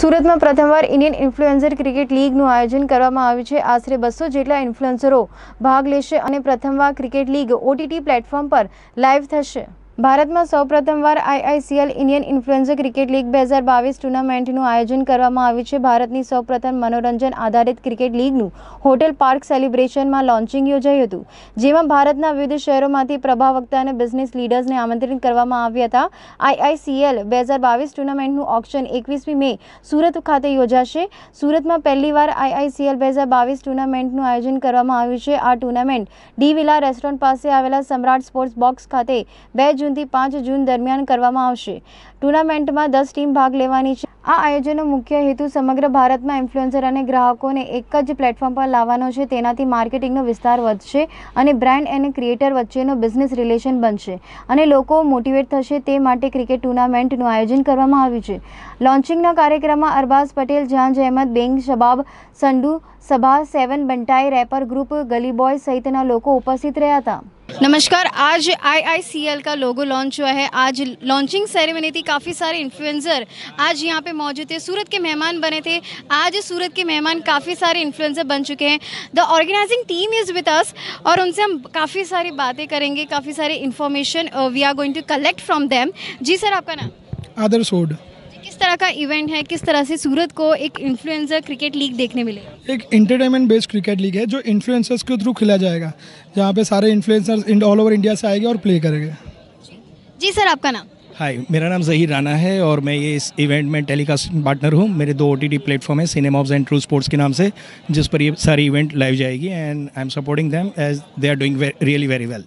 સુરતમાં પ્રથમવાર Indian influencer cricket લીગનું આયોજન કરવામાં આવ્યું છે આશરે બસો જેટલા ઇન્ફ્લુએન્સરો ભાગ લેશે અને પ્રથમવાર ક્રિકેટ લીગ ઓટીટી પ્લેટફોર્મ પર લાઈવ થશે ભારતમાં સૌપ્રથમવાર ICCL Indian influencer cricket league 2022 ટુર્નામેન્ટનું આયોજન કરવામાં આવ્યું છે ભારતની સૌપ્રથમ મનોરંજન આધારિત ક્રિકેટ લીગનું હોટેલ પાર્ક સેલિબ્રેશનમાં લોન્ચિંગ યોજાયું હતું જેમાં ભારતના વિવિધ શહેરોમાંથી પ્રભાવકતા અને બિઝનેસ લીડર્સને આમંત્રિત કરવામાં આવ્યા હતા ICCL 2022 ટુર્નામેન્ટનું ઓક્શન 21મી મે સુરત ખાતે યોજાશે સુરતમાં પહેલીવાર ICCL 2022 ટુર્નામેન્ટનું આયોજન કરવામાં આવ્યું છે આ ટુર્નામેન્ટ ડીવિલા રેસ્ટોરન્ટ પાસે આવેલા સમ્રાટ સ્પોર્ટ્સ બોક્સ ખાતે બે જૂનથી પાંચ જૂન દરમિયાન કરવામાં આવશે ટુર્નામેન્ટમાં દસ ટીમ ભાગ લેવાની છે આ આયોજનનો મુખ્ય હેતુ સમગ્ર ભારતમાં ઇન્ફ્લુએન્સર અને ગ્રાહકોને એક જ પ્લેટફોર્મ પર લાવવાનો છે તેનાથી માર્કેટિંગનો વિસ્તાર વધશે અને બ્રાન્ડ એન્ડ ક્રિએટર વચ્ચેનો બિઝનેસ રિલેશન બનશે અને લોકો મોટિવેટ થશે તે માટે ક્રિકેટ ટુર્નામેન્ટનું આયોજન કરવામાં આવ્યું છે લોન્ચિંગના કાર્યક્રમમાં અરબાઝ પટેલ જાંજ અહેમદ બેંગ શબાબ સંડુ સભા seven Bantai rapper group Gully boy સહિતના લોકો ઉપસ્થિત રહ્યા હતા नमस्कार आज आईआईसीएल का लोगो लॉन्च हुआ है आज लॉन्चिंग सेरेमनी थी काफ़ी सारे इन्फ्लुएंसर आज यहाँ पे मौजूद थे सूरत के मेहमान बने थे आज सूरत के मेहमान काफ़ी सारे इन्फ्लुएंसर बन चुके हैं the organizing team is with us और उनसे हम काफ़ी सारी बातें करेंगे काफ़ी सारी information we are going to collect from them जी सर आपका नाम आदर सोड तरह का इवेंट है किस तरह से सूरत को एक इन्फ्लुएंसर क्रिकेट लीग देखने मिले एक इंटरटेनमेंट बेस्ड क्रिकेट लीग है जो इन्फ्लुएंसर्स के थ्रू खेला जाएगा जहाँ पे सारे इन्फ्लुएंसर्स ऑल ओवर इंडिया से आएंगे और प्ले करेंगे जी सर आपका नाम हाय मेरा नाम जहीर राना है और मैं ये इस इवेंट में टेलीकास्ट पार्टनर हूँ मेरे दो ओ टी प्लेटफॉर्म है सिनेमा एंड ट्रू स्पोर्ट्स के नाम से जिस पर ये सारी इवेंट लाइव जाएगी and I am supporting them as they are doing really very well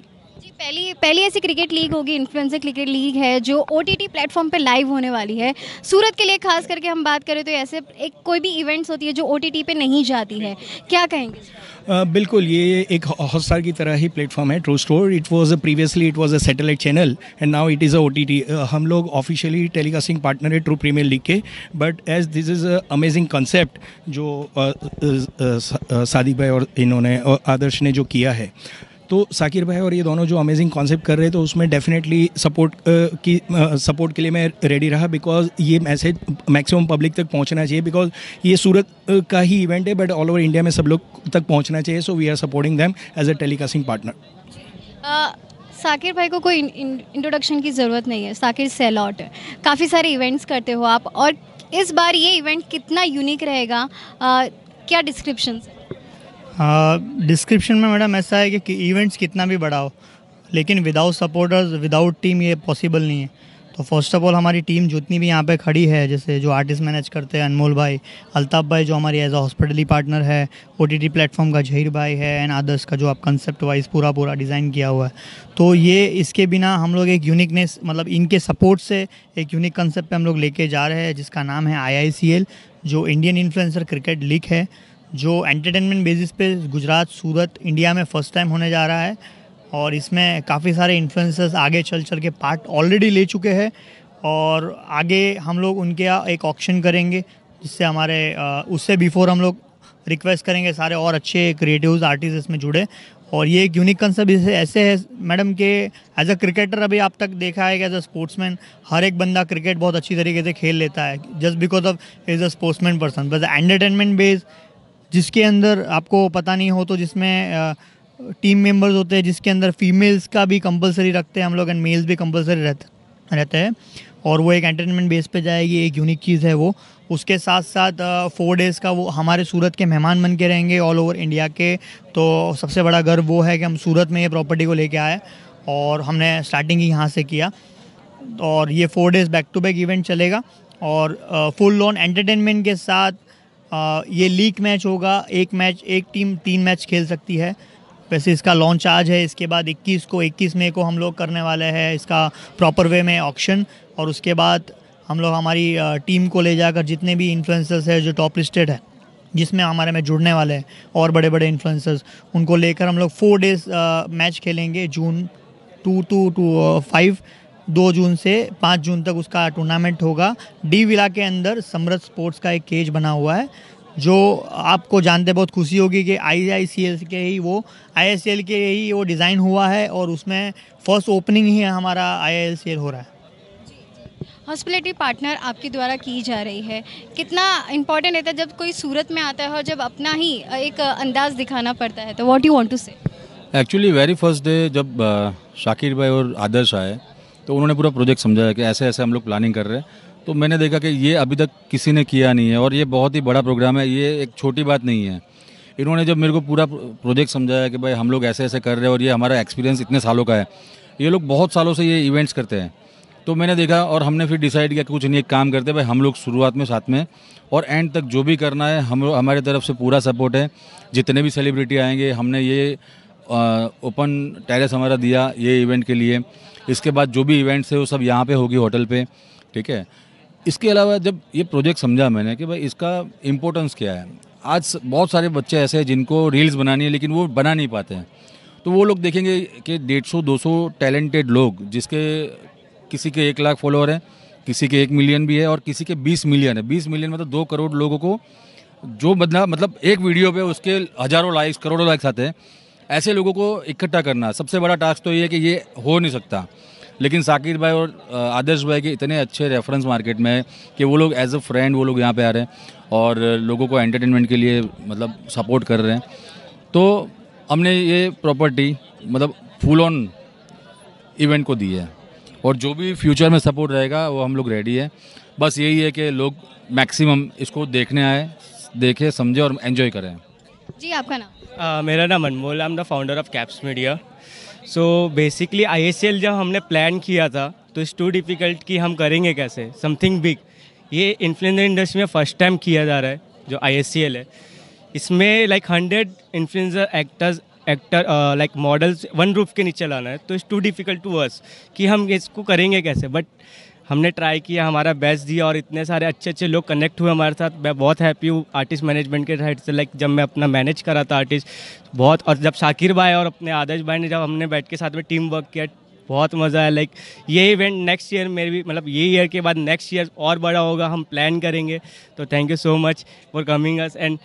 पहली पहली ऐसी क्रिकेट लीग होगी इन्फ्लुएंसर क्रिकेट लीग है जो ओ टी टी प्लेटफॉर्म पर लाइव होने वाली है सूरत के लिए खास करके हम बात करें तो ऐसे एक कोई भी इवेंट्स होती है जो ओ टी टी पर नहीं जाती है क्या कहेंगे आ, बिल्कुल ये एक हॉटस्टार की तरह ही प्लेटफॉर्म है true store it was a previously it was a satellite channel and now it is a O T T हम लोग ऑफिशियली टेलीकास्टिंग पार्टनर है ट्रू प्रीमियर लीग के but as this is a amazing concept जो सादिक भाई और इन्होंने आदर्श ने जो किया है तो साकिर भाई और ये दोनों जो अमेजिंग कॉन्सेप्ट कर रहे तो उसमें डेफिनेटली सपोर्ट की सपोर्ट के लिए मैं रेडी रहा बिकॉज ये मैसेज मैक्सिमम पब्लिक तक पहुंचना चाहिए बिकॉज ये सूरत का ही इवेंट है बट ऑल ओवर इंडिया में सब लोग तक पहुंचना चाहिए so we are supporting them as a telecasting partner Sakir भाई को कोई इंट्रोडक्शन की ज़रूरत नहीं है साकिर सेलॉट काफ़ी सारे इवेंट्स करते हो आप और इस बार ये इवेंट कितना यूनिक रहेगा आ, क्या डिस्क्रिप्शन है डिस्क्रिप्शन में मैडम ऐसा है कि इवेंट्स कितना भी बड़ा हो लेकिन विदाउट सपोर्टर्स विदाउट टीम ये पॉसिबल नहीं है तो फर्स्ट ऑफ ऑल हमारी टीम जितनी भी यहाँ पे खड़ी है जैसे जो आर्टिस्ट मैनेज करते हैं अनमोल भाई अल्ताफ़ भाई जो हमारी एज अ हॉस्पिटली पार्टनर है ओ टी प्लेटफॉर्म का जहीर भाई है एंड अदर्स का जो आप कंसेप्ट वाइज पूरा पूरा डिज़ाइन किया हुआ है तो ये इसके बिना हम लोग एक यूनिकनेस मतलब इनके सपोर्ट से एक यूनिक कंसेप्ट हम लोग लेके जा रहे हैं जिसका नाम है आई जो इंडियन इन्फ्लुएंसर क्रिकेट लीग है जो एंटरटेनमेंट बेसिस पे गुजरात सूरत इंडिया में फर्स्ट टाइम होने जा रहा है और इसमें काफ़ी सारे इन्फ्लुएंसर्स आगे चल चल के पार्ट ऑलरेडी ले चुके हैं और आगे हम लोग उनके एक ऑप्शन करेंगे जिससे हमारे उससे बिफोर हम लोग रिक्वेस्ट करेंगे सारे और अच्छे क्रिएटिव आर्टिस्ट इसमें जुड़े और ये एक यूनिक कंसेप्ट इसे ऐसे है मैडम के एज अ क्रिकेटर अभी आप तक देखा है कि एज अ स्पोर्ट्समैन हर एक बंदा क्रिकेट बहुत अच्छी तरीके से खेल लेता है just because of is a sportsman person बस एंटरटेनमेंट बेस्ड जिसके अंदर आपको पता नहीं हो तो जिसमें टीम मेंबर्स होते हैं जिसके अंदर फीमेल्स का भी कंपलसरी रखते हैं हम लोग एंड मेल्स भी कंपलसरी रहते रहते हैं और वो एक एंटरटेनमेंट बेस पे जाएगी एक यूनिक चीज़ है वो उसके साथ साथ फोर डेज़ का वो हमारे सूरत के मेहमान बन के रहेंगे ऑल ओवर इंडिया के तो सबसे बड़ा गर्व वो है कि हम सूरत में ये प्रॉपर्टी को लेके आए और हमने स्टार्टिंग ही यहाँ से किया और ये four days back to back event चलेगा और फुल लोन एंटरटेनमेंट के साथ ये लीग मैच होगा एक मैच एक टीम तीन मैच खेल सकती है वैसे इसका लॉन्च आज है इसके बाद 21 को 21 मई को हम लोग करने वाले हैं इसका प्रॉपर वे में ऑक्शन और उसके बाद हम लोग हमारी टीम को ले जाकर जितने भी इन्फ्लुएंसर्स है जो टॉप लिस्टेड है जिसमें हमारे में जुड़ने वाले हैं और बड़े बड़े इन्फ्लुएंसर्स उनको लेकर हम लोग फोर डेज मैच खेलेंगे June two to two five दो जून से पाँच जून तक उसका टूर्नामेंट होगा डी विला के अंदर समरथ स्पोर्ट्स का एक केज बना हुआ है जो आपको जानते बहुत खुशी होगी कि आई आई सी एल के ही वो आई एस एल के ही वो डिज़ाइन हुआ है और उसमें फर्स्ट ओपनिंग ही हमारा आई एल सी एल हो रहा है हॉस्पिटलिटी पार्टनर आपके द्वारा की जा रही है कितना इम्पोर्टेंट रहता है जब कोई सूरत में आता है और जब अपना ही एक अंदाज दिखाना पड़ता है तो what you want to say actually very first day जब शाकिर भाई और आदर्श आए तो उन्होंने पूरा प्रोजेक्ट समझाया कि ऐसे ऐसे हम लोग प्लानिंग कर रहे हैं तो मैंने देखा कि ये अभी तक किसी ने किया नहीं है और ये बहुत ही बड़ा प्रोग्राम है ये एक छोटी बात नहीं है इन्होंने जब मेरे को पूरा प्रोजेक्ट समझाया कि भाई हम लोग ऐसे ऐसे कर रहे हैं और ये हमारा एक्सपीरियंस इतने सालों का है ये लोग बहुत सालों से ये इवेंट्स करते हैं तो मैंने देखा और हमने फिर डिसाइड किया कि कुछ नहीं एक काम करते भाई हम लोग शुरुआत में साथ में और एंड तक जो भी करना है हम हमारे तरफ से पूरा सपोर्ट है जितने भी सेलिब्रिटी आएंगे हमने ये ओपन टेरेस हमारा दिया ये इवेंट के लिए इसके बाद जो भी इवेंट्स है वो सब यहाँ पे होगी होटल पे ठीक है इसके अलावा जब ये प्रोजेक्ट समझा मैंने कि भाई इसका इम्पोर्टेंस क्या है आज बहुत सारे बच्चे ऐसे हैं जिनको रील्स बनानी है लेकिन वो बना नहीं पाते हैं तो वो लोग देखेंगे कि डेढ़ सौ दो सौ टैलेंटेड लोग जिसके किसी के एक लाख फॉलोअर हैं किसी के एक मिलियन भी है और किसी के बीस मिलियन है बीस मिलियन मतलब दो करोड़ लोगों को जो बदला मतलब एक वीडियो पे उसके हज़ारों लाइक्स करोड़ों लाइक्स आते हैं ऐसे लोगों को इकट्ठा करना सबसे बड़ा टास्क तो ये है कि ये हो नहीं सकता लेकिन साकिर भाई और आदर्श भाई के इतने अच्छे रेफरेंस मार्केट में है कि वो लोग एज अ फ्रेंड वो लोग यहाँ पे आ रहे हैं और लोगों को एंटरटेनमेंट के लिए मतलब सपोर्ट कर रहे हैं तो हमने ये प्रॉपर्टी मतलब फुल ऑन इवेंट को दी है और जो भी फ्यूचर में सपोर्ट रहेगा वो हम लोग रेडी है बस यही है कि लोग मैक्सिमम इसको देखने आए देखें समझें और एंजॉय करें जी आपका नाम uh, मेरा नाम Anmol I am the founder of Caps media so basically I जब हमने प्लान किया था तो इट्स टू डिफ़िकल्ट कि हम करेंगे कैसे समथिंग बिग ये इन्फ्लुएंसर इंडस्ट्री में फर्स्ट टाइम किया जा रहा है जो आई है इसमें like hundred influencer actors actor like models one roof के नीचे लाना है तो it's too difficult to worse कि हम इसको करेंगे कैसे बट हमने ट्राई किया हमारा बेस्ट दिया और इतने सारे अच्छे अच्छे लोग कनेक्ट हुए हमारे साथ मैं बहुत हैप्पी हूँ आर्टिस्ट मैनेजमेंट के साइड से लाइक जब मैं अपना मैनेज करा था आर्टिस्ट बहुत और जब शाकिर भाई और अपने आदर्श भाई ने जब हमने बैठ के साथ में टीम वर्क किया बहुत मज़ा आया लाइक ये इवेंट नेक्स्ट ईयर में भी मतलब ये ईयर के बाद नेक्स्ट ईयर और बड़ा होगा हम प्लान करेंगे तो thank you so much for coming us and